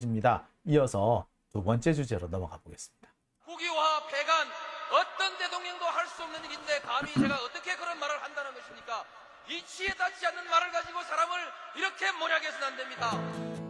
입니다. 이어서 두 번째 주제로 넘어가 보겠습니다. 호기와 배간 어떤 대통령도 할 수 없는 일인데 감히 제가 어떻게 그런 말을 한다는 것입니까? 이치에 닿지 않는 말을 가지고 사람을 이렇게 모략해서는 안 됩니다.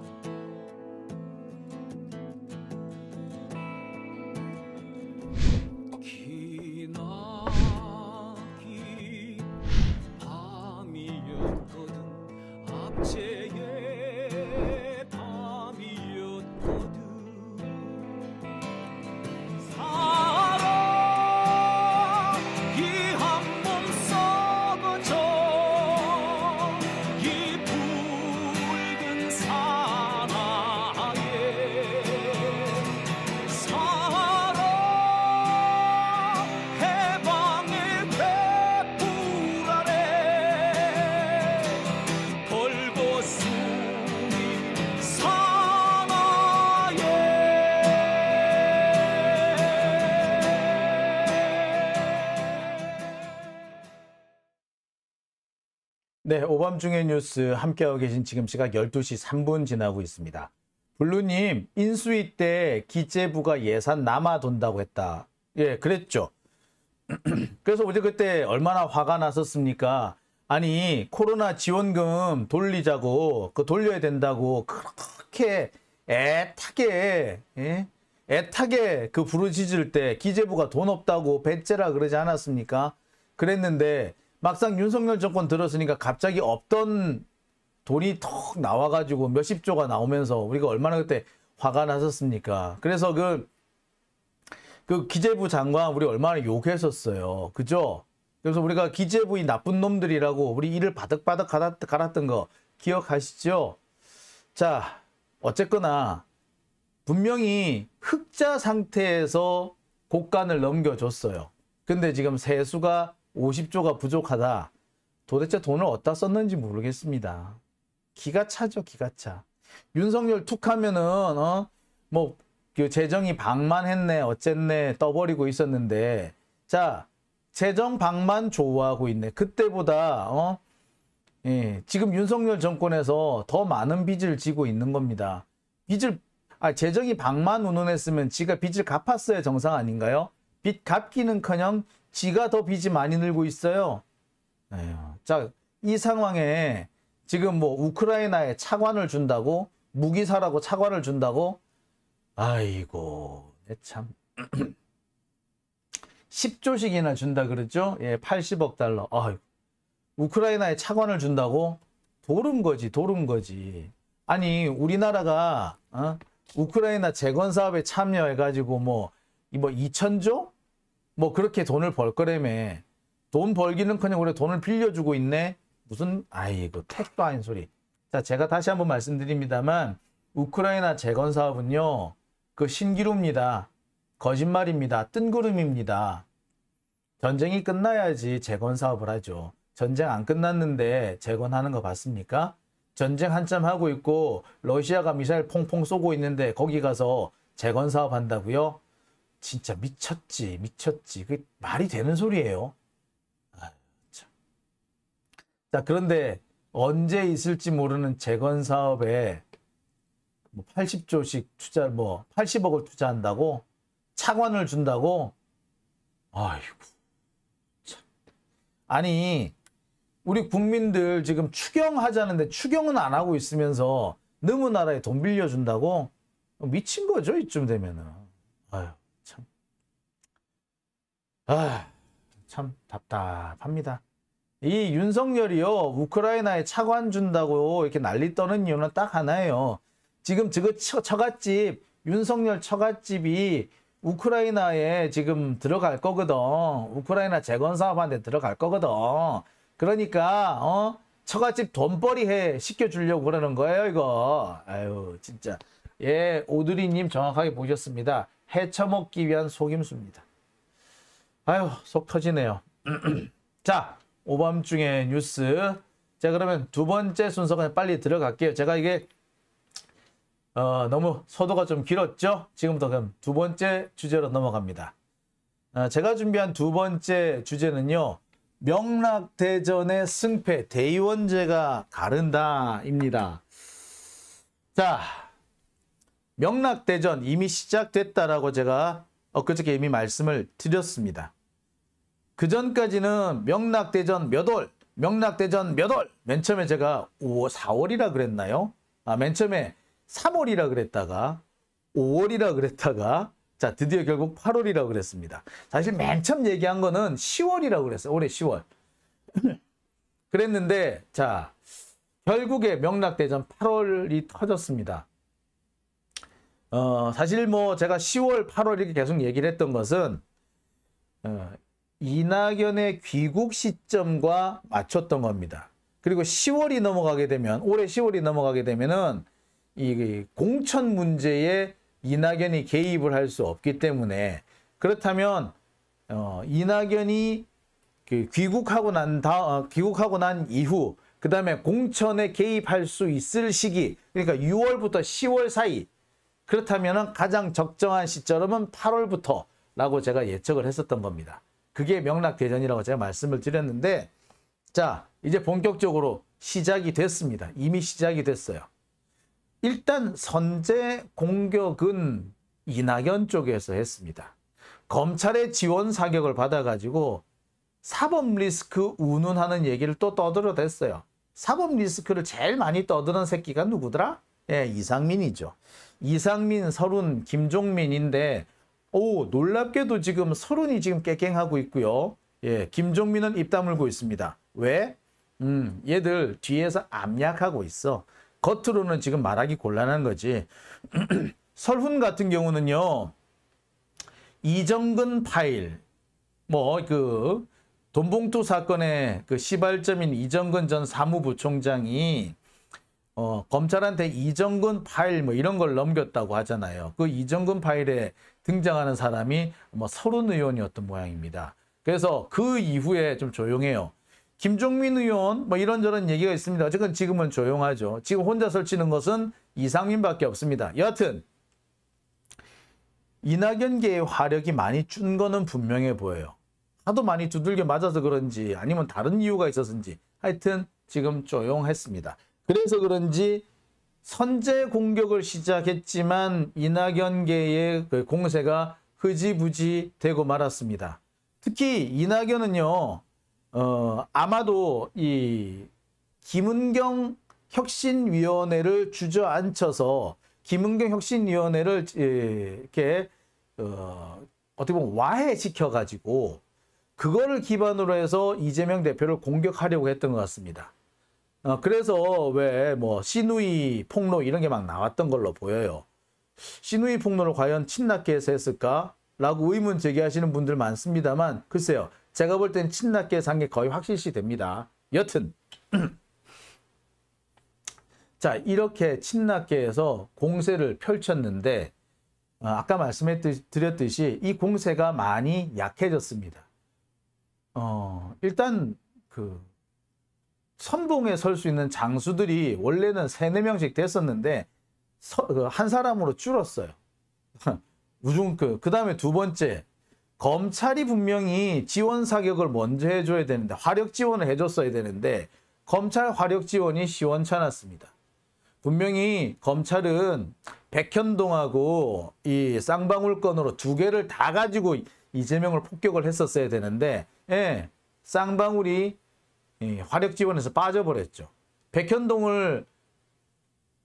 네, 오밤중의 뉴스 함께하고 계신 지금 시각 12시 3분 지나고 있습니다. 블루님, 인수위 때 기재부가 예산 남아 돈다고 했다. 예, 그랬죠. 그래서 어제 그때 얼마나 화가 났었습니까? 아니, 코로나 지원금 돌리자고, 그 돌려야 된다고 그렇게 애타게, 예? 애타게 그 부르짖을 때 기재부가 돈 없다고 배째라 그러지 않았습니까? 그랬는데 막상 윤석열 정권 들었으니까 갑자기 없던 돈이 턱 나와가지고 몇십조가 나오면서 우리가 얼마나 그때 화가 났었습니까? 그래서 그, 그 기재부 장관 우리 얼마나 욕했었어요. 그죠? 그래서 우리가 기재부의 나쁜 놈들이라고 우리 일을 바득바득 갈았던 거 기억하시죠? 자, 어쨌거나 분명히 흑자 상태에서 곡간을 넘겨줬어요. 근데 지금 세수가 50조가 부족하다. 도대체 돈을 어디다 썼는지 모르겠습니다. 기가 차죠, 기가 차. 윤석열 툭 하면은, 어, 뭐, 그 재정이 방만했네, 어쨌네, 떠버리고 있었는데, 자, 재정 방만 좋아하고 있네. 그때보다, 어, 예, 지금 윤석열 정권에서 더 많은 빚을 지고 있는 겁니다. 빚을, 아, 재정이 방만 운운했으면 지가 빚을 갚았어야 정상 아닌가요? 빚 갚기는 커녕 지가 더 빚이 많이 늘고 있어요. 네, 자, 이 상황에 지금 뭐 우크라이나에 차관을 준다고 무기사라고 차관을 준다고 아이고 참 10조씩이나 준다 그랬죠? 예, 80억 달러. 아이고. 우크라이나에 차관을 준다고 도른 거지, 도른 거지. 아니, 우리나라가 어? 우크라이나 재건 사업에 참여해 가지고 뭐뭐 뭐 2천조? 뭐 그렇게 돈을 벌 거라며 돈 벌기는커녕 우리 돈을 빌려주고 있네 무슨 아이고 택도 아닌 소리 자 제가 다시 한번 말씀드립니다만 우크라이나 재건 사업은요 그 신기루입니다 거짓말입니다 뜬구름입니다 전쟁이 끝나야지 재건 사업을 하죠 전쟁 안 끝났는데 재건하는 거 봤습니까? 전쟁 한참 하고 있고 러시아가 미사일 퐁퐁 쏘고 있는데 거기 가서 재건 사업 한다고요? 진짜 미쳤지, 미쳤지. 그 말이 되는 소리예요. 자, 그런데 언제 있을지 모르는 재건 사업에 뭐 80조씩 투자, 뭐 80억을 투자한다고 차관을 준다고. 아이고. 아니, 우리 국민들 지금 추경하자는데 추경은 안 하고 있으면서 너무 나라에 돈 빌려준다고 미친 거죠 이쯤 되면은 아유. 아, 참 답답합니다. 이 윤석열이요 우크라이나에 차관 준다고 이렇게 난리 떠는 이유는 딱 하나예요. 지금 저거 처갓집 윤석열 처갓집이 우크라이나에 지금 들어갈 거거든. 우크라이나 재건 사업한테 들어갈 거거든. 그러니까 어 처갓집 돈벌이 해 시켜주려고 그러는 거예요 이거. 아유 진짜. 예 오두리님 정확하게 보셨습니다. 해쳐먹기 위한 속임수입니다. 아유 속 터지네요. 자 오밤중에 뉴스. 자 그러면 두 번째 순서 그냥 빨리 들어갈게요. 제가 이게 어, 너무 서도가 좀 길었죠? 지금부터 그럼 두 번째 주제로 넘어갑니다. 어, 제가 준비한 두 번째 주제는요. 명락대전의 승패 대의원제가 가른다입니다. 자, 명락대전 이미 시작됐다라고 제가 엊그저께 이미 말씀을 드렸습니다. 그 전까지는 명락대전 몇 월, 명락대전 몇 월, 맨 처음에 제가 5월, 4월이라 그랬나요? 아, 맨 처음에 3월이라 그랬다가 5월이라 그랬다가 자 드디어 결국 8월이라고 그랬습니다. 사실 맨 처음 얘기한 거는 10월이라고 그랬어요. 올해 10월. 그랬는데 자 결국에 명락대전 8월이 터졌습니다. 어, 사실 뭐 제가 10월, 8월 이렇게 계속 얘기를 했던 것은 어, 이낙연의 귀국 시점과 맞췄던 겁니다. 그리고 10월이 넘어가게 되면 올해 10월이 넘어가게 되면은 이 공천 문제에 이낙연이 개입을 할 수 없기 때문에 그렇다면 어, 이낙연이 그 귀국하고 난 다, 어, 귀국하고 난 이후 그 다음에 공천에 개입할 수 있을 시기 그러니까 6월부터 10월 사이 그렇다면 가장 적정한 시점은 8월부터라고 제가 예측을 했었던 겁니다. 그게 명락대전이라고 제가 말씀을 드렸는데 자 이제 본격적으로 시작이 됐습니다. 이미 시작이 됐어요. 일단 선제 공격은 이낙연 쪽에서 했습니다. 검찰의 지원 사격을 받아가지고 사법 리스크 운운하는 얘기를 또 떠들어댔어요. 사법 리스크를 제일 많이 떠드는 새끼가 누구더라? 예, 이상민이죠. 이상민, 서른, 김종민인데 오 놀랍게도 지금 서른이 지금 깨갱하고 있고요. 예, 김종민은 입 다물고 있습니다. 왜? 음, 얘들 뒤에서 압력하고 있어. 겉으로는 지금 말하기 곤란한 거지. 설훈 같은 경우는요. 이정근 파일, 뭐 그 돈봉투 사건의 그 시발점인 이정근 전 사무부총장이 어, 검찰한테 이정근 파일 뭐 이런 걸 넘겼다고 하잖아요. 그 이정근 파일에 등장하는 사람이 뭐 서른 의원이었던 모양입니다. 그래서 그 이후에 좀 조용해요. 김종민 의원 뭐 이런저런 얘기가 있습니다. 어쨌든 지금은 조용하죠. 지금 혼자 설치는 것은 이상민밖에 없습니다. 여하튼 이낙연계의 화력이 많이 준 거는 분명해 보여요. 하도 많이 두들겨 맞아서 그런지 아니면 다른 이유가 있었는지 하여튼 지금 조용했습니다. 그래서 그런지 선제 공격을 시작했지만 이낙연계의 그 공세가 흐지부지 되고 말았습니다. 특히 이낙연은요. 어, 아마도 이 김은경 혁신위원회를 주저앉혀서 김은경 혁신위원회를 예, 이렇게 어, 어떻게 보면 와해시켜가지고 그거를 기반으로 해서 이재명 대표를 공격하려고 했던 것 같습니다. 어, 그래서 왜 뭐 시누이 폭로 이런 게 막 나왔던 걸로 보여요. 시누이 폭로를 과연 친낙계에서 했을까? 라고 의문 제기하시는 분들 많습니다만 글쎄요. 제가 볼 땐 친낙계에서 한게 거의 확실시 됩니다. 여튼 자 이렇게 친낙계에서 공세를 펼쳤는데 어, 아까 말씀드렸듯이 이 공세가 많이 약해졌습니다. 어, 일단 그 선봉에 설 수 있는 장수들이 원래는 3, 4 명씩 됐었는데 서, 그 한 사람으로 줄었어요. 우중크. 그 다음에 두 번째 검찰이 분명히 지원 사격을 먼저 해줘야 되는데 화력 지원을 해줬어야 되는데 검찰 화력 지원이 시원찮았습니다. 분명히 검찰은 백현동하고 이 쌍방울 건으로 두 개를 다 가지고 이재명을 폭격을 했었어야 되는데 예, 쌍방울이 예, 화력 지원에서 빠져버렸죠. 백현동을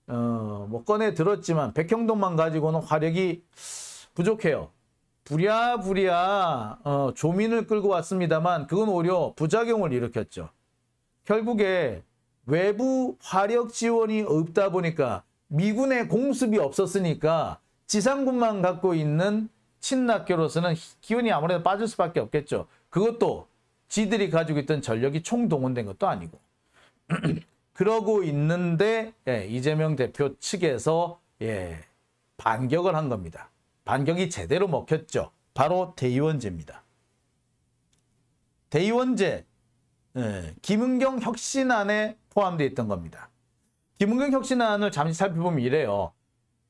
어, 뭐 꺼내 들었지만 백현동만 가지고는 화력이 부족해요. 부랴부랴 어, 조민을 끌고 왔습니다만 그건 오히려 부작용을 일으켰죠. 결국에 외부 화력 지원이 없다 보니까 미군의 공습이 없었으니까 지상군만 갖고 있는 친낙교로서는 기운이 아무래도 빠질 수밖에 없겠죠. 그것도 지들이 가지고 있던 전력이 총동원된 것도 아니고 그러고 있는데 예, 이재명 대표 측에서 예, 반격을 한 겁니다. 반격이 제대로 먹혔죠. 바로 대의원제입니다. 대의원제 예, 김은경 혁신안에 포함되어 있던 겁니다. 김은경 혁신안을 잠시 살펴보면 이래요.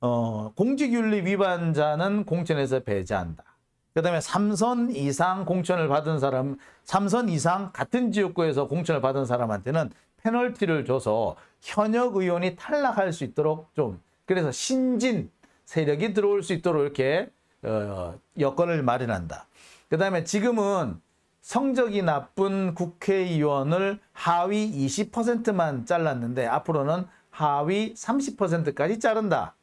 어, 공직윤리 위반자는 공천에서 배제한다. 그 다음에 3선 이상 공천을 받은 사람, 3선 이상 같은 지역구에서 공천을 받은 사람한테는 페널티를 줘서 현역 의원이 탈락할 수 있도록 좀 그래서 신진 세력이 들어올 수 있도록 이렇게 어, 여건을 마련한다. 그 다음에 지금은 성적이 나쁜 국회의원을 하위 20%만 잘랐는데 앞으로는 하위 30%까지 자른다.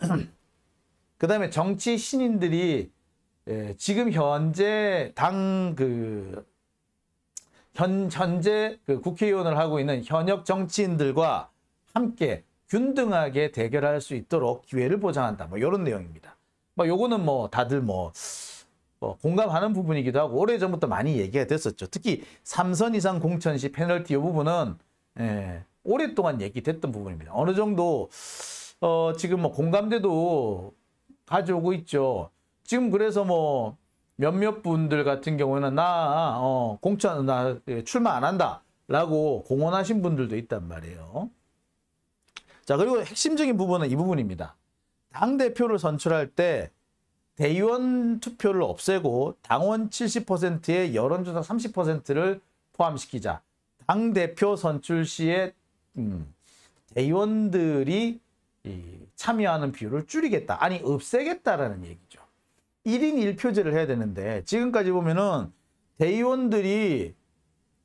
그 다음에 정치 신인들이 예, 지금 현재 당 그 현, 현재 그 국회의원을 하고 있는 현역 정치인들과 함께 균등하게 대결할 수 있도록 기회를 보장한다. 뭐 이런 내용입니다. 뭐 요거는 뭐 다들 뭐, 뭐 공감하는 부분이기도 하고 오래전부터 많이 얘기가 됐었죠. 특히 삼선 이상 공천 시 페널티 이 부분은 예, 오랫동안 얘기됐던 부분입니다. 어느 정도 어, 지금 뭐 공감대도 가져오고 있죠. 지금 그래서 뭐 몇몇 분들 같은 경우에는 나 어, 공천 나 예, 출마 안 한다 라고 공언하신 분들도 있단 말이에요. 자 그리고 핵심적인 부분은 이 부분입니다. 당대표를 선출할 때 대의원 투표를 없애고 당원 7 0의 여론조사 30%를 포함시키자. 당대표 선출 시에 음, 대의원들이 참여하는 비율을 줄이겠다. 아니 없애겠다라는 얘기. 1인 1표제를 해야 되는데 지금까지 보면은 대의원들이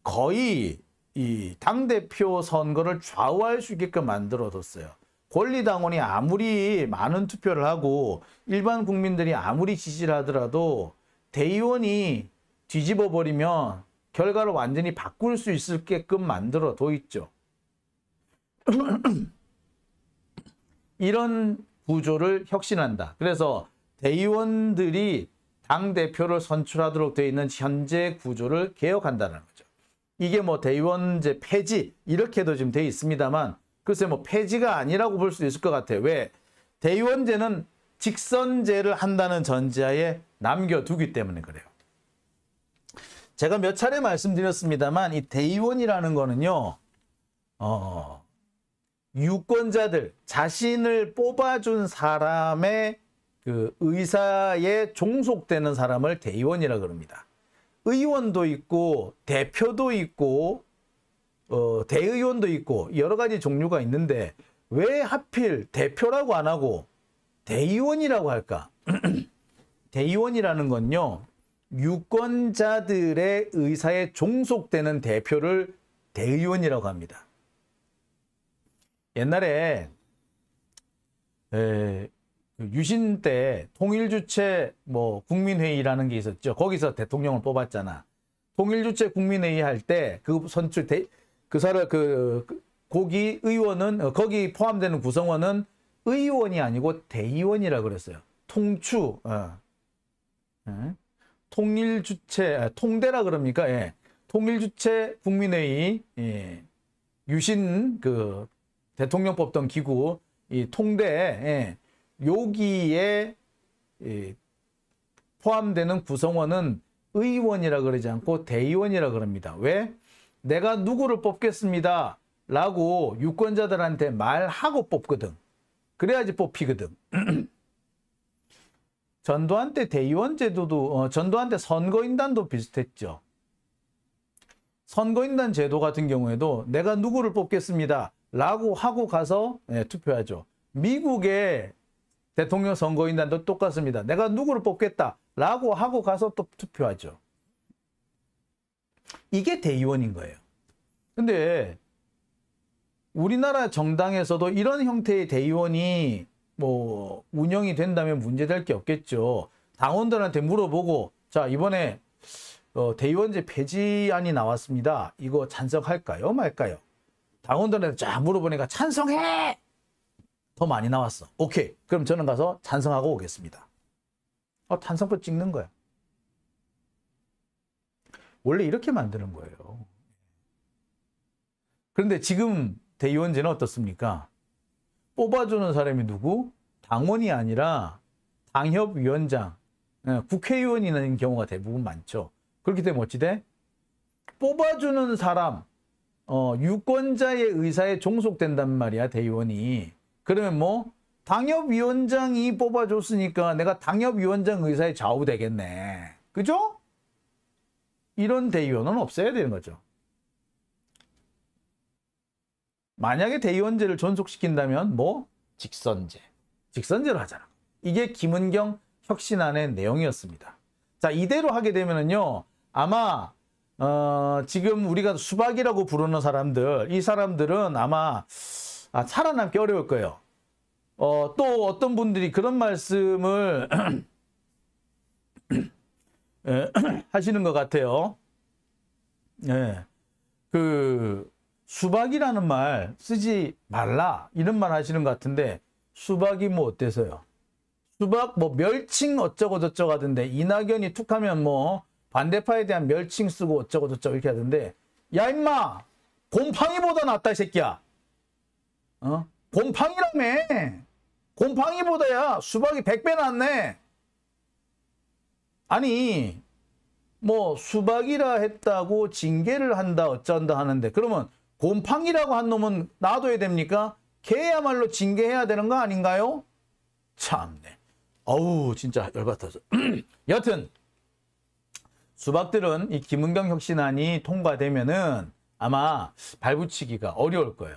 거의 이 당대표 선거를 좌우할 수 있게끔 만들어뒀어요. 권리당원이 아무리 많은 투표를 하고 일반 국민들이 아무리 지지를 하더라도 대의원이 뒤집어버리면 결과를 완전히 바꿀 수 있을게끔 만들어둬 있죠. 이런 구조를 혁신한다. 그래서 대의원들이 당대표를 선출하도록 되어 있는 현재 구조를 개혁한다는 거죠. 이게 뭐 대의원제 폐지 이렇게도 지금 돼 있습니다만 글쎄 뭐 폐지가 아니라고 볼 수도 있을 것 같아요. 왜? 대의원제는 직선제를 한다는 전제하에 남겨두기 때문에 그래요. 제가 몇 차례 말씀드렸습니다만 이 대의원이라는 거는요. 어, 유권자들 자신을 뽑아준 사람의 그 의사에 종속되는 사람을 대의원이라 그럽니다. 의원도 있고 대표도 있고 어, 대의원도 있고 여러 가지 종류가 있는데 왜 하필 대표라고 안 하고 대의원이라고 할까? 대의원이라는 건요. 유권자들의 의사에 종속되는 대표를 대의원이라고 합니다. 옛날에 에, 유신 때 통일주체 뭐 국민회의라는 게 있었죠. 거기서 대통령을 뽑았잖아. 통일주체 국민회의 할 때 그 선출 대, 그 사람 그 거기 그 의원은 어, 거기 포함되는 구성원은 의원이 아니고 대의원이라 그랬어요. 통추 어. 어. 통일주체 아, 통대라 그럽니까? 예. 통일주체 국민회의 예. 유신 그 대통령 뽑던 기구 이 통대 예. 여기에 예, 포함되는 구성원은 의원이라 그러지 않고 대의원이라 그럽니다. 왜? 내가 누구를 뽑겠습니다. 라고 유권자들한테 말하고 뽑거든. 그래야지 뽑히거든. 전두환 때 대의원 제도도 어, 전두환 때 선거인단도 비슷했죠. 선거인단 제도 같은 경우에도 내가 누구를 뽑겠습니다. 라고 하고 가서 예, 투표하죠. 미국의 대통령 선거인단도 똑같습니다. 내가 누구를 뽑겠다라고 하고 가서 또 투표하죠. 이게 대의원인 거예요. 근데 우리나라 정당에서도 이런 형태의 대의원이 뭐 운영이 된다면 문제될 게 없겠죠. 당원들한테 물어보고 자 이번에 어, 대의원제 폐지안이 나왔습니다. 이거 찬성할까요 말까요? 당원들한테 쫙 물어보니까 찬성해! 더 많이 나왔어. 오케이. 그럼 저는 가서 찬성하고 오겠습니다. 어, 아, 탄성표 찍는 거야. 원래 이렇게 만드는 거예요. 그런데 지금 대의원제는 어떻습니까? 뽑아주는 사람이 누구? 당원이 아니라 당협위원장, 예, 국회의원이 경우가 대부분 많죠. 그렇기 때문에 어찌돼? 뽑아주는 사람, 어, 유권자의 의사에 종속된단 말이야, 대의원이. 그러면 뭐 당협위원장이 뽑아줬으니까 내가 당협위원장 의사에 좌우되겠네. 그죠? 이런 대의원은 없어야 되는 거죠. 만약에 대의원제를 존속시킨다면 뭐 직선제, 직선제로 하잖아. 이게 김은경 혁신안의 내용이었습니다. 자 이대로 하게 되면은요 아마 어, 지금 우리가 수박이라고 부르는 사람들 이 사람들은 아마 아, 살아남기 어려울 거예요. 어, 또 어떤 분들이 그런 말씀을 예, 하시는 것 같아요. 예. 그 수박이라는 말 쓰지 말라 이런 말 하시는 것 같은데 수박이 뭐 어때서요? 수박 뭐 멸칭 어쩌고 저쩌고 하던데 이낙연이 툭하면 뭐 반대파에 대한 멸칭 쓰고 어쩌고 저쩌고 이렇게 하던데 야 임마 곰팡이보다 낫다 이 새끼야 어? 곰팡이라며. 곰팡이보다야 수박이 100배 낫네. 아니 뭐 수박이라 했다고 징계를 한다 어쩐다 하는데 그러면 곰팡이라고 한 놈은 놔둬야 됩니까? 걔야말로 징계해야 되는 거 아닌가요? 참네. 어우 진짜 열받아서. 여튼 수박들은 이 김은경 혁신안이 통과되면은 아마 발붙이기가 어려울 거예요.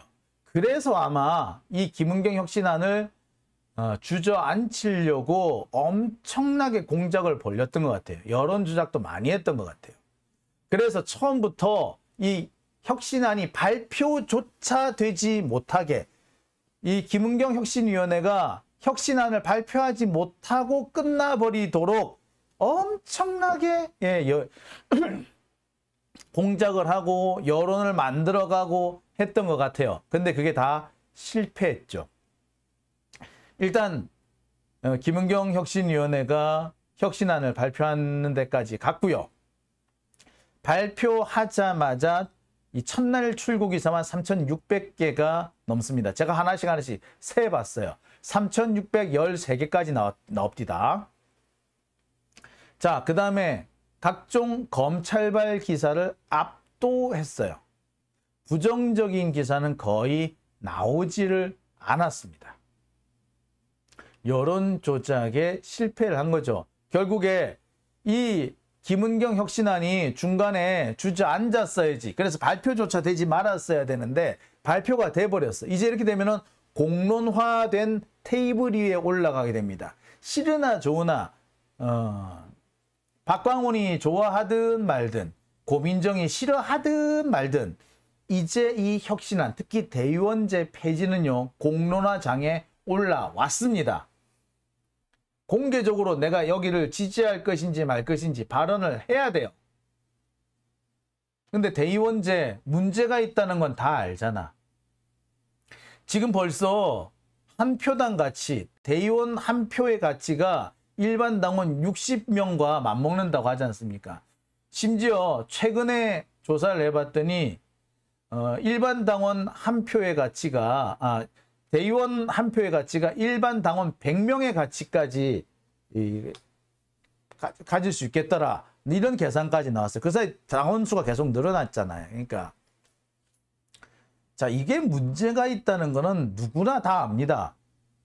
그래서 아마 이 김은경 혁신안을 어, 주저앉히려고 엄청나게 공작을 벌렸던 것 같아요. 여론 조작도 많이 했던 것 같아요. 그래서 처음부터 이 혁신안이 발표조차 되지 못하게 이 김은경 혁신위원회가 혁신안을 발표하지 못하고 끝나버리도록 엄청나게 예, 여, 공작을 하고 여론을 만들어가고 했던 것 같아요. 근데 그게 다 실패했죠. 일단 어, 김은경 혁신위원회가 혁신안을 발표하는 데까지 갔고요. 발표하자마자 이 첫날 출고 기사만 3,600개가 넘습니다. 제가 하나씩 하나씩 세봤어요. 3,613개까지 나옵니다. 자, 그 다음에 각종 검찰발 기사를 압도했어요. 부정적인 기사는 거의 나오지를 않았습니다. 여론 조작에 실패를 한 거죠. 결국에 이 김은경 혁신안이 중간에 주저앉았어야지. 그래서 발표조차 되지 말았어야 되는데 발표가 돼버렸어. 이제 이렇게 되면 공론화된 테이블 위에 올라가게 됩니다. 싫으나 좋으나 어, 박광훈이 좋아하든 말든 고민정이 싫어하든 말든 이제 이 혁신안, 특히 대의원제 폐지는요, 공론화장에 올라왔습니다. 공개적으로 내가 여기를 지지할 것인지 말 것인지 발언을 해야 돼요. 근데 대의원제 문제가 있다는 건 다 알잖아. 지금 벌써 한 표당 가치, 대의원 한 표의 가치가 일반 당원 60명과 맞먹는다고 하지 않습니까? 심지어 최근에 조사를 해봤더니 어, 일반 당원 한 표의 가치가 아, 대의원 한 표의 가치가 일반 당원 100명의 가치까지 이, 가, 가질 수 있겠더라. 이런 계산까지 나왔어요. 그 사이 당원수가 계속 늘어났잖아요. 그러니까 자 이게 문제가 있다는 거는 누구나 다 압니다.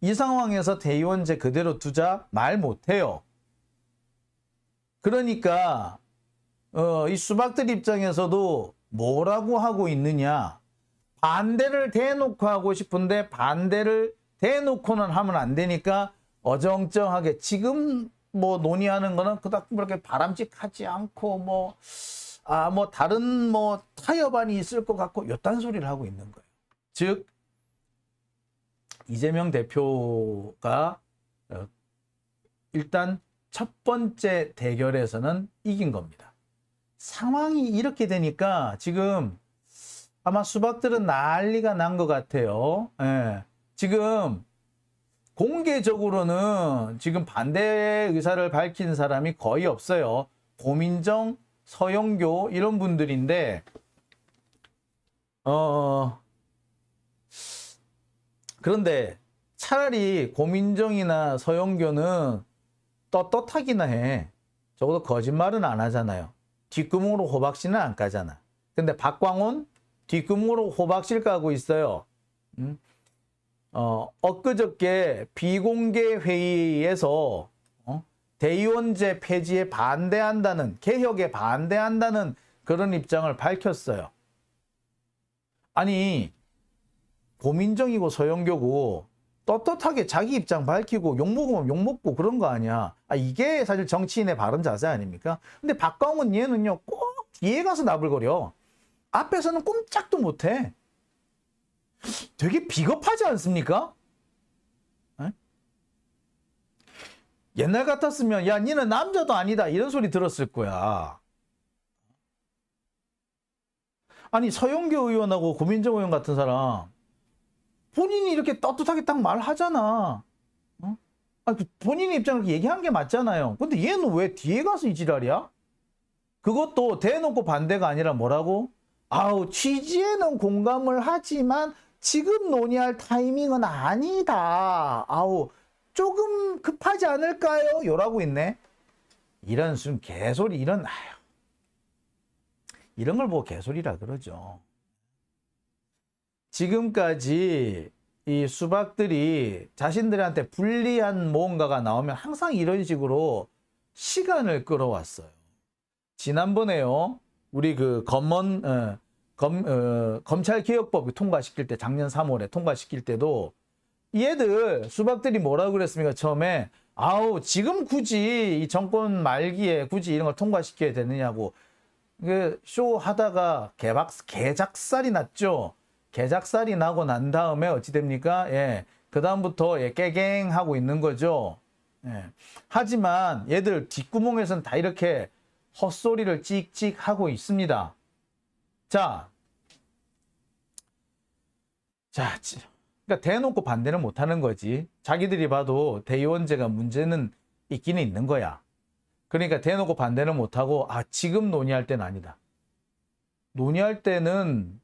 이 상황에서 대의원제 그대로 두자 말 못해요. 그러니까 어, 이 수박들 입장에서도 뭐라고 하고 있느냐 반대를 대놓고 하고 싶은데 반대를 대놓고는 하면 안 되니까 어정쩡하게 지금 뭐 논의하는 거는 그닥 그렇게 바람직하지 않고 뭐 아, 뭐 다른 뭐 타협안이 있을 것 같고 요딴 소리를 하고 있는 거예요. 즉 이재명 대표가 어, 일단 첫 번째 대결에서는 이긴 겁니다. 상황이 이렇게 되니까 지금 아마 수박들은 난리가 난 것 같아요. 예. 지금 공개적으로는 지금 반대 의사를 밝힌 사람이 거의 없어요. 고민정, 서영교 이런 분들인데 어 그런데 차라리 고민정이나 서영교는 떳떳하기나 해. 적어도 거짓말은 안 하잖아요. 뒷구멍으로 호박씨는 안 까잖아. 근데 박광온 뒷구멍으로 호박씨를 까고 있어요. 음? 어, 엊그저께 비공개 회의에서 어? 대의원제 폐지에 반대한다는 개혁에 반대한다는 그런 입장을 밝혔어요. 아니 고민정이고 서영교고 떳떳하게 자기 입장 밝히고 욕먹으면 욕먹고 그런 거 아니야. 아, 이게 사실 정치인의 바른 자세 아닙니까? 근데 박광훈 얘는요, 꼭 뒤에 가서 나불거려. 앞에서는 꼼짝도 못해. 되게 비겁하지 않습니까? 에? 옛날 같았으면 야 니는 남자도 아니다 이런 소리 들었을 거야. 아니 서영교 의원하고 고민정 의원 같은 사람 본인이 이렇게 떳떳하게 딱 말하잖아. 어? 아, 본인의 입장을 얘기한 게 맞잖아요. 근데 얘는 왜 뒤에 가서 이 지랄이야? 그것도 대놓고 반대가 아니라 뭐라고? 아우 취지에는 공감을 하지만 지금 논의할 타이밍은 아니다. 아우 조금 급하지 않을까요? 요라고 있네. 이런 순 개소리 이런 아유. 이런 걸 보고 개소리라 그러죠. 지금까지 이 수박들이 자신들한테 불리한 무언가가 나오면 항상 이런 식으로 시간을 끌어왔어요. 지난번에요. 우리 그 검은 어, 검, 어, 검찰개혁법 이 통과시킬 때 작년 3월에 통과시킬 때도 얘들 수박들이 뭐라고 그랬습니까? 처음에 아우 지금 굳이 이 정권 말기에 굳이 이런 걸 통과시켜야 되느냐고 그 쇼 하다가 개박 개작살이 났죠. 개작살이 나고 난 다음에 어찌 됩니까? 예. 그다음부터 예, 깨갱하고 있는 거죠. 예. 하지만 얘들 뒷구멍에선 다 이렇게 헛소리를 찍찍 하고 있습니다. 자. 자, 그러니까 대놓고 반대는 못 하는 거지. 자기들이 봐도 대의원제가 문제는 있기는 있는 거야. 그러니까 대놓고 반대는 못 하고 아, 지금 논의할 때는 아니다. 논의할 때는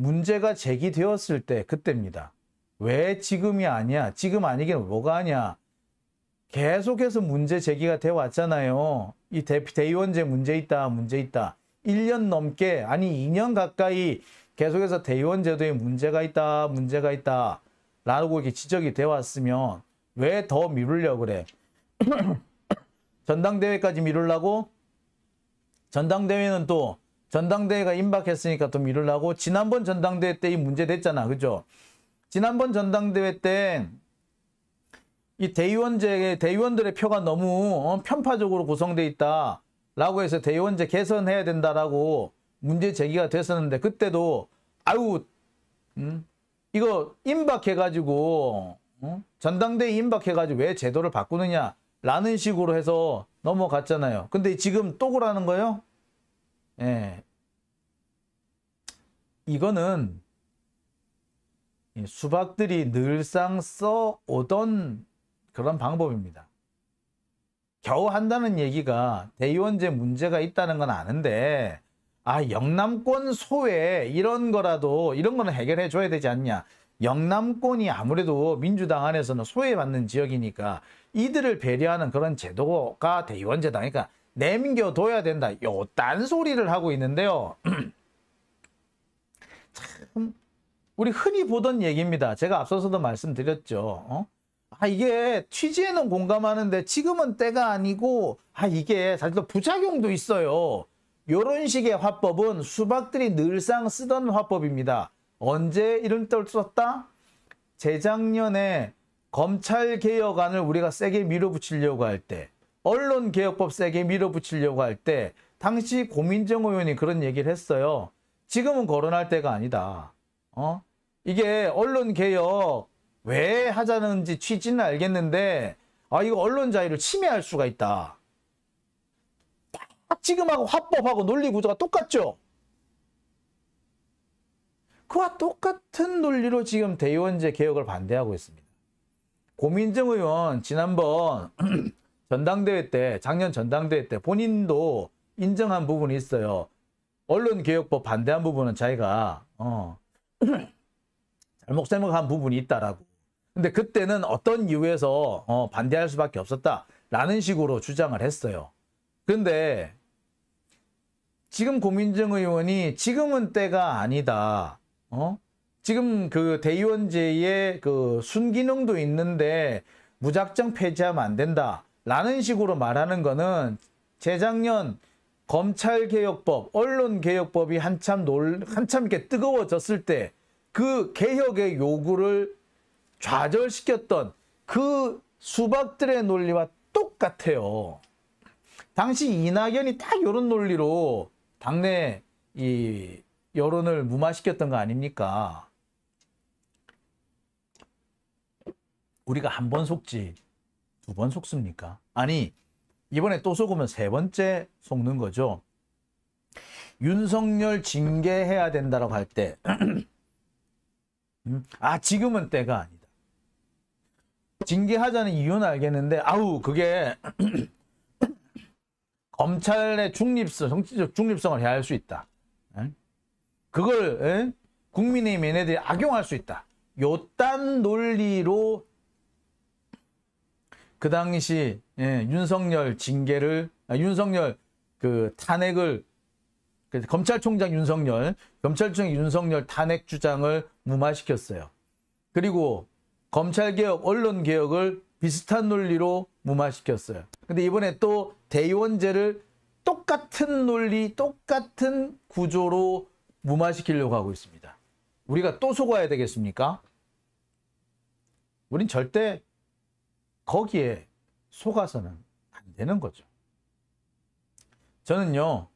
문제가 제기되었을 때 그때입니다. 왜 지금이 아니야? 지금 아니긴 뭐가 아니야? 계속해서 문제 제기가 돼 왔잖아요. 이 대, 대의원제 문제 있다, 문제 있다. 1년 넘게, 아니 2년 가까이 계속해서 대의원 제도에 문제가 있다, 문제가 있다. 라고 이렇게 지적이 돼 왔으면 왜 더 미루려고 그래? 전당대회까지 미루려고? 전당대회는 또 전당대회가 임박했으니까 또 미루려고 지난번 전당대회 때 이 문제 됐잖아. 그죠? 지난번 전당대회 때 이 대의원제 대의원들의 표가 너무 어, 편파적으로 구성돼 있다라고 해서 대의원제 개선해야 된다라고 문제 제기가 됐었는데 그때도 아유 음? 이거 임박해 가지고 어? 전당대회 임박해 가지고 왜 제도를 바꾸느냐라는 식으로 해서 넘어갔잖아요. 근데 지금 또 그러는 거예요? 예, 이거는 예, 수박들이 늘상 써오던 그런 방법입니다. 겨우 한다는 얘기가 대의원제 문제가 있다는 건 아는데 아 영남권 소외 이런 거라도 이런 거는 해결해 줘야 되지 않냐. 영남권이 아무래도 민주당 안에서는 소외받는 지역이니까 이들을 배려하는 그런 제도가 대의원제다. 그러니까 남겨둬야 된다. 요딴 소리를 하고 있는데요. 참 우리 흔히 보던 얘기입니다. 제가 앞서서도 말씀드렸죠. 어? 아 이게 취지에는 공감하는데 지금은 때가 아니고 아 이게 사실 또 부작용도 있어요. 요런 식의 화법은 수박들이 늘상 쓰던 화법입니다. 언제 이런 때 썼다? 재작년에 검찰개혁안을 우리가 세게 밀어붙이려고 할 때, 언론개혁법 세게 밀어붙이려고 할 때 당시 고민정 의원이 그런 얘기를 했어요. 지금은 거론할 때가 아니다. 어? 이게 언론개혁 왜 하자는지 취지는 알겠는데 아 이거 언론 자유를 침해할 수가 있다. 딱 지금하고 화법하고 논리 구조가 똑같죠. 그와 똑같은 논리로 지금 대의원제 개혁을 반대하고 있습니다. 고민정 의원 지난번 전당대회 때 작년 전당대회 때 본인도 인정한 부분이 있어요. 언론개혁법 반대한 부분은 자기가 어, 잘못 잘못한 부분이 있다라고. 근데 그때는 어떤 이유에서 어, 반대할 수밖에 없었다라는 식으로 주장을 했어요. 근데 지금 고민정 의원이 지금은 때가 아니다. 어? 지금 그 대의원제의 그 순기능도 있는데 무작정 폐지하면 안 된다. 라는 식으로 말하는 거는 재작년 검찰개혁법, 언론개혁법이 한참 놀, 한참 이렇게 뜨거워졌을 때 그 개혁의 요구를 좌절시켰던 그 수박들의 논리와 똑같아요. 당시 이낙연이 딱 이런 논리로 당내 이 여론을 무마시켰던 거 아닙니까? 우리가 한 번 속지 두번 속습니까? 아니 이번에 또 속으면 세 번째 속는 거죠. 윤석열 징계해야 된다고할 때, 음, 아, 지금은 때가 아니다. 징계하자는 이유는 알겠는데, 아우, 그게 검찰의 중립성, 정치적 중립성을 해야 할 수 있다. 그걸 국민의힘 얘네들이 악용할 수 있다. 요딴 논리로 그 당시 예, 윤석열 징계를 아, 윤석열 그 탄핵을 그 검찰총장 윤석열 검찰총장 윤석열 탄핵 주장을 무마시켰어요. 그리고 검찰개혁 언론개혁을 비슷한 논리로 무마시켰어요. 근데 이번에 또 대의원제를 똑같은 논리 똑같은 구조로 무마시키려고 하고 있습니다. 우리가 또 속아야 되겠습니까? 우린 절대 거기에 속아서는 안 되는 거죠. 저는요,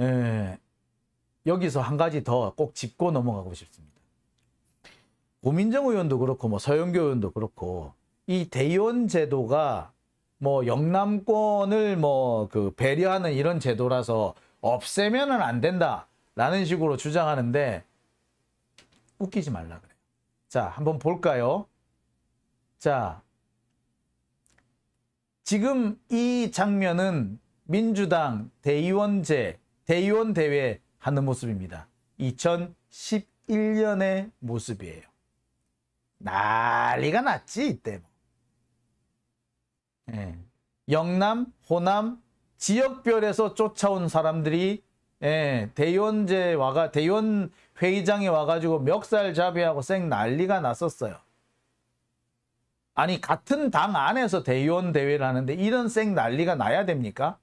에, 예, 여기서 한 가지 더 꼭 짚고 넘어가고 싶습니다. 고민정 의원도 그렇고, 뭐 서영교 의원도 그렇고, 이 대의원 제도가 뭐 영남권을 뭐 그 배려하는 이런 제도라서 없애면은 안 된다라는 식으로 주장하는데 웃기지 말라 그래요. 자, 한번 볼까요? 자, 지금 이 장면은 민주당 대의원제, 대의원 대회 하는 모습입니다. 2011년의 모습이에요. 난리가 났지, 이때. 뭐. 예. 영남, 호남, 지역별에서 쫓아온 사람들이 예, 대의원제 와가 대의원 회의장에 와가지고 멱살 잡이하고 쌩 난리가 났었어요. 아니 같은 당 안에서 대의원 대회를 하는데 이런 쌩 난리가 나야 됩니까?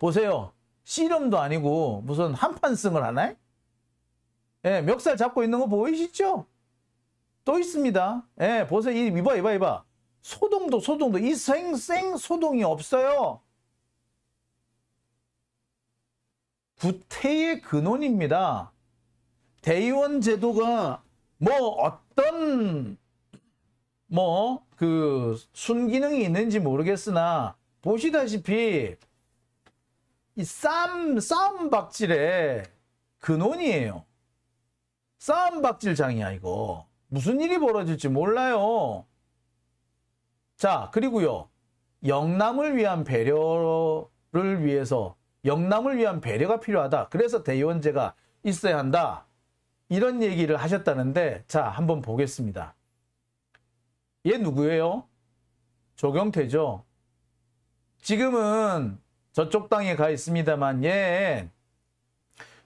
보세요. 씨름도 아니고 무슨 한판승을 하나요? 예, 멱살 잡고 있는 거 보이시죠? 또 있습니다. 예, 보세요. 이봐, 이봐, 이봐. 소동도, 소동도. 이 생생 소동이 없어요. 구태의 근원입니다. 대의원 제도가 뭐 어떤 뭐그 순기능이 있는지 모르겠으나 보시다시피 이 싸움 박질의 근원이에요. 싸움 박질장이야 이거. 무슨 일이 벌어질지 몰라요. 자 그리고요. 영남을 위한 배려를 위해서 영남을 위한 배려가 필요하다. 그래서 대의원제가 있어야 한다. 이런 얘기를 하셨다는데 자 한번 보겠습니다. 얘 누구예요? 조경태죠. 지금은 저쪽 땅에 가 있습니다만 얘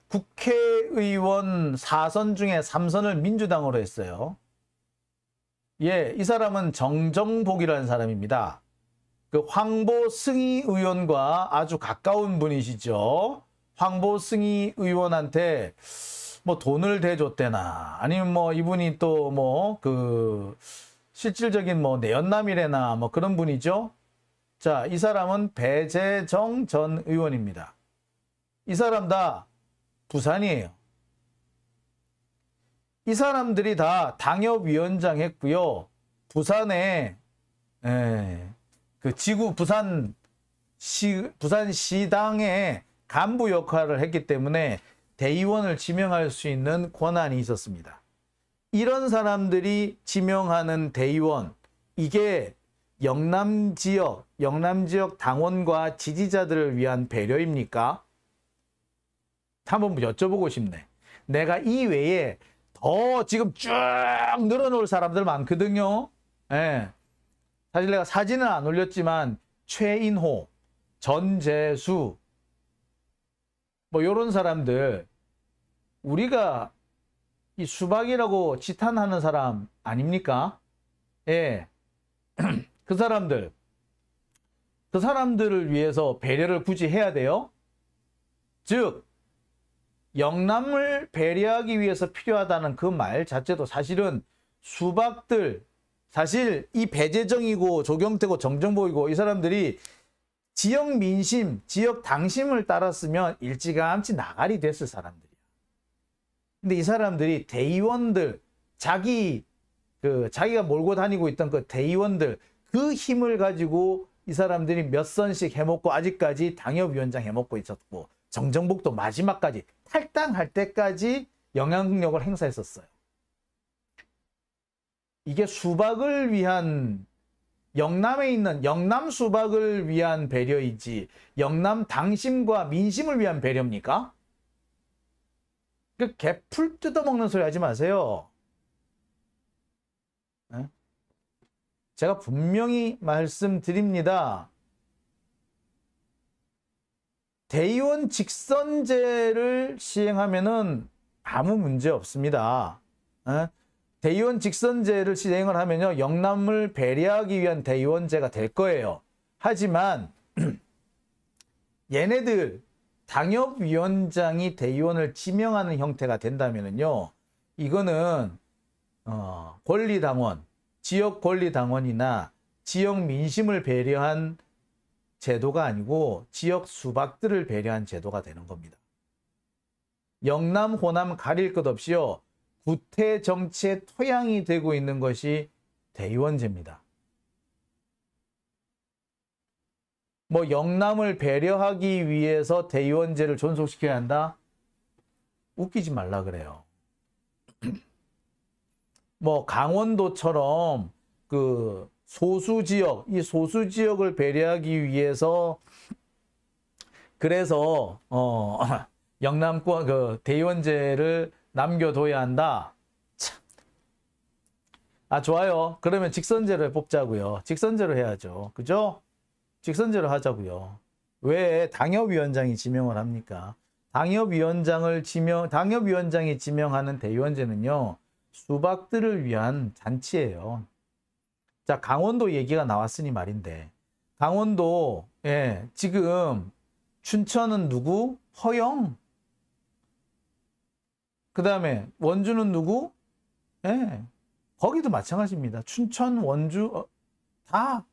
국회의원 4선 중에 3선을 민주당으로 했어요. 예, 이 사람은 정정복이라는 사람입니다. 그 황보 승희 의원과 아주 가까운 분이시죠. 황보 승희 의원한테 뭐 돈을 대줬대나 아니면 뭐 이분이 또뭐그 실질적인 뭐 내연남이래나 뭐 그런 분이죠. 자, 이 사람은 배재정 전 의원입니다. 이 사람 다 부산이에요. 이 사람들이 다 당협위원장 했고요. 부산에 에, 예, 그 지구 부산 시 부산 시당의 간부 역할을 했기 때문에 대의원을 지명할 수 있는 권한이 있었습니다. 이런 사람들이 지명하는 대의원 이게 영남 지역, 영남 지역 당원과 지지자들을 위한 배려입니까? 한번 여쭤보고 싶네. 내가 이 외에 더 지금 쭉 늘어놓을 사람들 많거든요. 예. 사실 내가 사진은 안 올렸지만 최인호, 전재수 뭐 이런 사람들 우리가 이 수박이라고 지탄하는 사람 아닙니까? 예. 그 사람들, 그 사람들을 위해서 배려를 굳이 해야 돼요. 즉, 영남을 배려하기 위해서 필요하다는 그 말 자체도 사실은 수박들, 사실 이 배재정이고 조경태고 정정보이고 이 사람들이 지역 민심, 지역 당심을 따랐으면 일찌감치 나가리 됐을 사람들. 근데 이 사람들이 대의원들 자기 그 자기가 몰고 다니고 있던 그 대의원들 그 힘을 가지고 이 사람들이 몇 선씩 해먹고 아직까지 당협위원장 해먹고 있었고 정정복도 마지막까지 탈당할 때까지 영향력을 행사했었어요. 이게 수박을 위한 영남에 있는 영남 수박을 위한 배려이지 영남 당심과 민심을 위한 배려입니까? 그 개풀 뜯어먹는 소리 하지 마세요. 예? 제가 분명히 말씀드립니다. 대의원 직선제를 시행하면은 아무 문제 없습니다. 네? 대의원 직선제를 시행을 하면요. 영남을 배려하기 위한 대의원제가 될 거예요. 하지만 얘네들 당협위원장이 대의원을 지명하는 형태가 된다면요 이거는 어, 권리당원, 지역 권리당원이나 지역 민심을 배려한 제도가 아니고 지역 수박들을 배려한 제도가 되는 겁니다. 영남, 호남 가릴 것 없이요. 구태 정치의 토양이 되고 있는 것이 대의원제입니다. 뭐 영남을 배려하기 위해서 대의원제를 존속시켜야 한다? 웃기지 말라 그래요. 뭐 강원도처럼 그 소수 지역, 이 소수 지역을 배려하기 위해서 그래서 어 영남권 그 대의원제를 남겨둬야 한다. 참. 아 좋아요. 그러면 직선제로 뽑자고요. 직선제로 해야죠. 그죠? 직선제로 하자고요. 왜 당협위원장이 지명을 합니까? 당협위원장을 지명, 당협위원장이 지명하는 대위원제는요 수박들을 위한 잔치예요. 자, 강원도 얘기가 나왔으니 말인데, 강원도, 예, 지금 춘천은 누구? 허영. 그 다음에 원주는 누구? 예, 거기도 마찬가지입니다. 춘천, 원주, 어, 다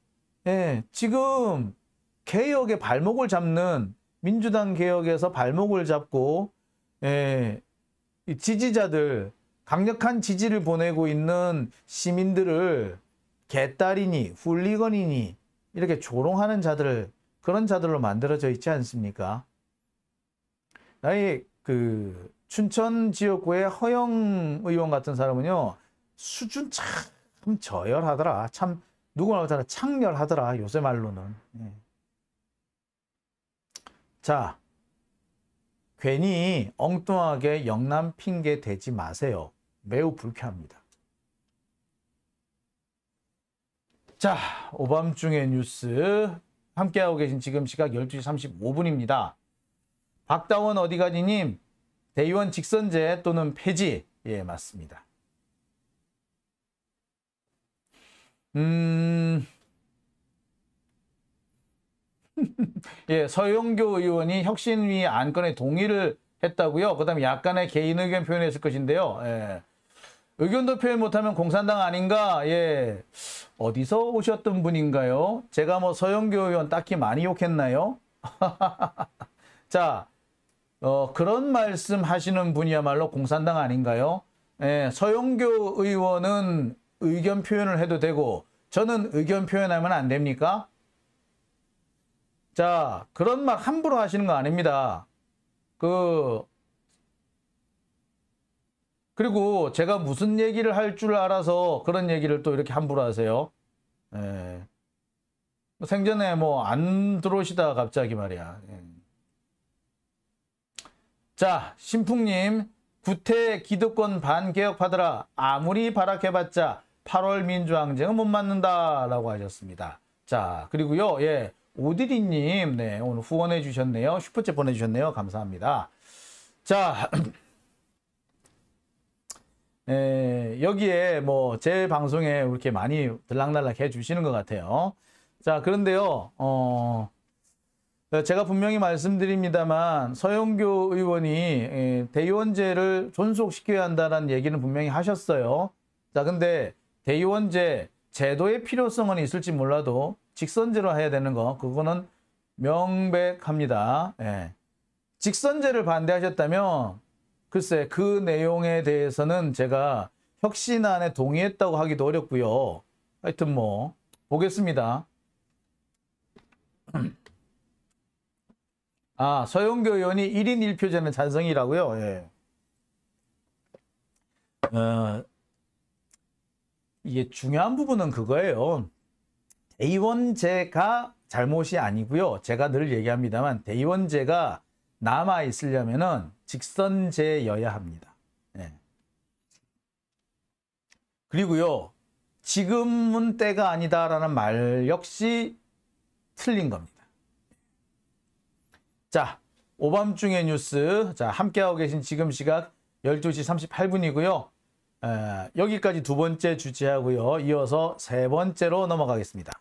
예, 지금 개혁의 발목을 잡는 민주당 개혁에서 발목을 잡고 예, 지지자들 강력한 지지를 보내고 있는 시민들을 개딸이니 훌리건이니 이렇게 조롱하는 자들을 그런 자들로 만들어져 있지 않습니까? 나의 그 춘천 지역구의 허영 의원 같은 사람은요 수준 참 저열하더라 참 누구나 그잖아 창렬하더라 요새 말로는 예. 자 괜히 엉뚱하게 영남 핑계 대지 마세요 매우 불쾌합니다 자 오밤중의 뉴스 함께하고 계신 지금 시각 12시 35분입니다 박다원 어디가니님 대의원 직선제 또는 폐지 예 맞습니다 음. 예, 서영교 의원이 혁신위 안건에 동의를 했다고요. 그다음에 약간의 개인 의견 표현했을 것인데요. 예. 의견도 표현 못하면 공산당 아닌가? 예. 어디서 오셨던 분인가요? 제가 뭐 서영교 의원 딱히 많이 욕했나요? 자, 어, 그런 말씀 하시는 분이야말로 공산당 아닌가요? 예, 서영교 의원은 의견 표현을 해도 되고 저는 의견 표현하면 안 됩니까? 자 그런 말 함부로 하시는 거 아닙니다. 그 그리고 제가 무슨 얘기를 할 줄 알아서 그런 얘기를 또 이렇게 함부로 하세요. 예. 생전에 뭐 안 들어오시다 갑자기 말이야. 예. 자 신풍님 구태 기득권 반개혁하더라 아무리 발악해봤자 8월 민주항쟁은 못 맞는다라고 하셨습니다. 자, 그리고요, 예, 오디리님, 네, 오늘 후원해 주셨네요. 슈퍼챗 보내주셨네요. 감사합니다. 자, 에, 네, 여기에 뭐 제 방송에 이렇게 많이 들락날락 해 주시는 것 같아요. 자, 그런데요, 어, 제가 분명히 말씀드립니다만 서영교 의원이 예, 대의원제를 존속시켜야 한다는 얘기는 분명히 하셨어요. 자, 근데 대의원제 제도의 필요성은 있을지 몰라도 직선제로 해야 되는 거 그거는 명백합니다. 예. 직선제를 반대하셨다면 글쎄 그 내용에 대해서는 제가 혁신안에 동의했다고 하기도 어렵고요. 하여튼 뭐 보겠습니다. 아, 서영교 의원이 1인 1표제는 찬성이라고요? 예. 어, 이게 중요한 부분은 그거예요. 대의제가 잘못이 아니고요. 제가 늘 얘기합니다만 대의제가 남아 있으려면은 직선제여야 합니다. 네. 그리고요. 지금은 때가 아니다라는 말 역시 틀린 겁니다. 자, 오밤중의 뉴스. 자, 함께하고 계신 지금 시각 12시 38분이고요. 에, 예, 여기까지 두 번째 주제하고요. 이어서 세 번째로 넘어가겠습니다.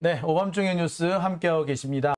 네, 오밤중의 뉴스 함께하고 계십니다.